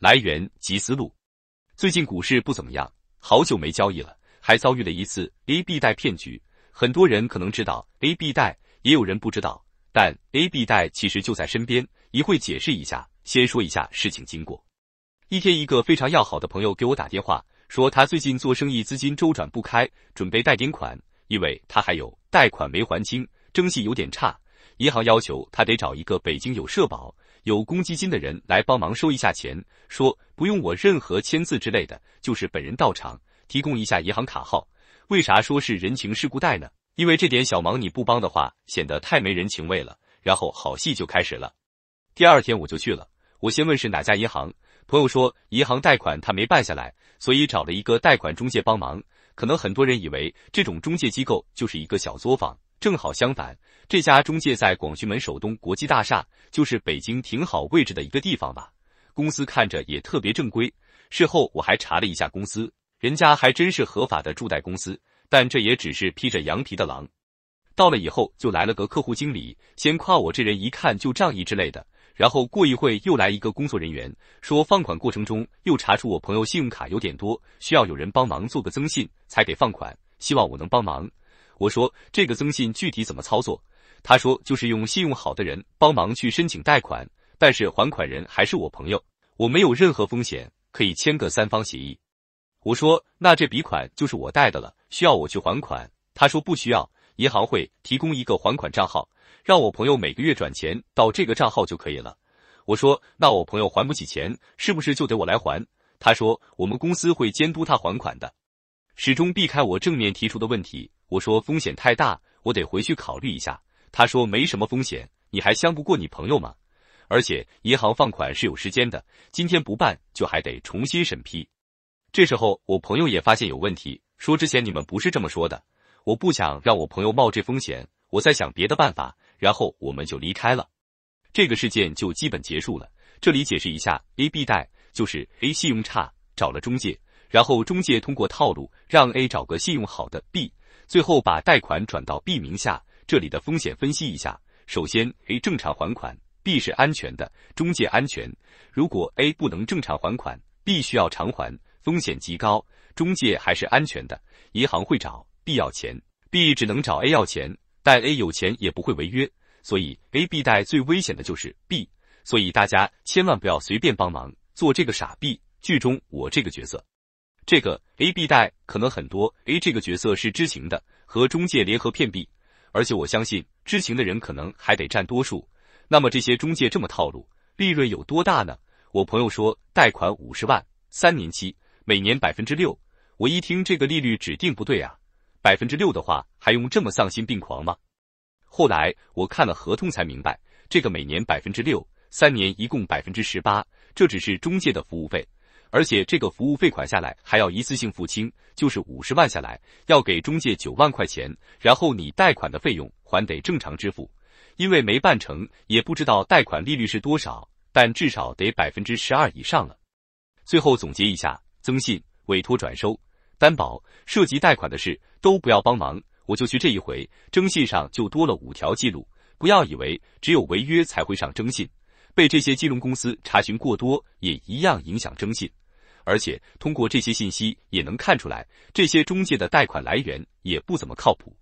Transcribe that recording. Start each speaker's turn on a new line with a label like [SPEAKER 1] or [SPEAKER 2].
[SPEAKER 1] 来源及思路，最近股市不怎么样，好久没交易了，还遭遇了一次 A B 贷骗局。很多人可能知道 A B 贷，也有人不知道，但 A B 贷其实就在身边。一会解释一下，先说一下事情经过。一天，一个非常要好的朋友给我打电话，说他最近做生意资金周转不开，准备贷点款，因为他还有贷款没还清，征信有点差，银行要求他得找一个北京有社保。有公积金的人来帮忙收一下钱，说不用我任何签字之类的，就是本人到场，提供一下银行卡号。为啥说是人情世故贷呢？因为这点小忙你不帮的话，显得太没人情味了。然后好戏就开始了。第二天我就去了，我先问是哪家银行，朋友说银行贷款他没办下来，所以找了一个贷款中介帮忙。可能很多人以为这种中介机构就是一个小作坊。正好相反，这家中介在广渠门首东国际大厦，就是北京挺好位置的一个地方吧。公司看着也特别正规，事后我还查了一下公司，人家还真是合法的住贷公司。但这也只是披着羊皮的狼。到了以后，就来了个客户经理，先夸我这人一看就仗义之类的，然后过一会又来一个工作人员，说放款过程中又查出我朋友信用卡有点多，需要有人帮忙做个增信才给放款，希望我能帮忙。我说这个增信具体怎么操作？他说就是用信用好的人帮忙去申请贷款，但是还款人还是我朋友，我没有任何风险，可以签个三方协议。我说那这笔款就是我贷的了，需要我去还款？他说不需要，银行会提供一个还款账号，让我朋友每个月转钱到这个账号就可以了。我说那我朋友还不起钱，是不是就得我来还？他说我们公司会监督他还款的。始终避开我正面提出的问题。我说风险太大，我得回去考虑一下。他说没什么风险，你还相不过你朋友吗？而且银行放款是有时间的，今天不办就还得重新审批。这时候我朋友也发现有问题，说之前你们不是这么说的。我不想让我朋友冒这风险，我在想别的办法。然后我们就离开了，这个事件就基本结束了。这里解释一下，A B 贷就是 A 信用差，找了中介。然后中介通过套路让 A 找个信用好的 B，最后把贷款转到 B 名下。这里的风险分析一下：首先 A 正常还款，B 是安全的，中介安全；如果 A 不能正常还款，b 需要偿还，风险极高，中介还是安全的，银行会找 B 要钱，B 只能找 A 要钱，但 A 有钱也不会违约，所以 A B 贷最危险的就是 B。所以大家千万不要随便帮忙做这个傻 B。剧中我这个角色。这个 A B 贷可能很多，A 这个角色是知情的，和中介联合骗币，而且我相信知情的人可能还得占多数。那么这些中介这么套路，利润有多大呢？我朋友说贷款五十万，三年期，每年百分之六。我一听这个利率指定不对啊，百分之六的话还用这么丧心病狂吗？后来我看了合同才明白，这个每年百分之六，三年一共百分之十八，这只是中介的服务费。而且这个服务费款下来还要一次性付清，就是五十万下来要给中介九万块钱，然后你贷款的费用还得正常支付，因为没办成也不知道贷款利率是多少，但至少得百分之十二以上了。最后总结一下：征信委托转收、担保涉及贷款的事都不要帮忙。我就去这一回，征信上就多了五条记录。不要以为只有违约才会上征信，被这些金融公司查询过多也一样影响征信。而且，通过这些信息也能看出来，这些中介的贷款来源也不怎么靠谱。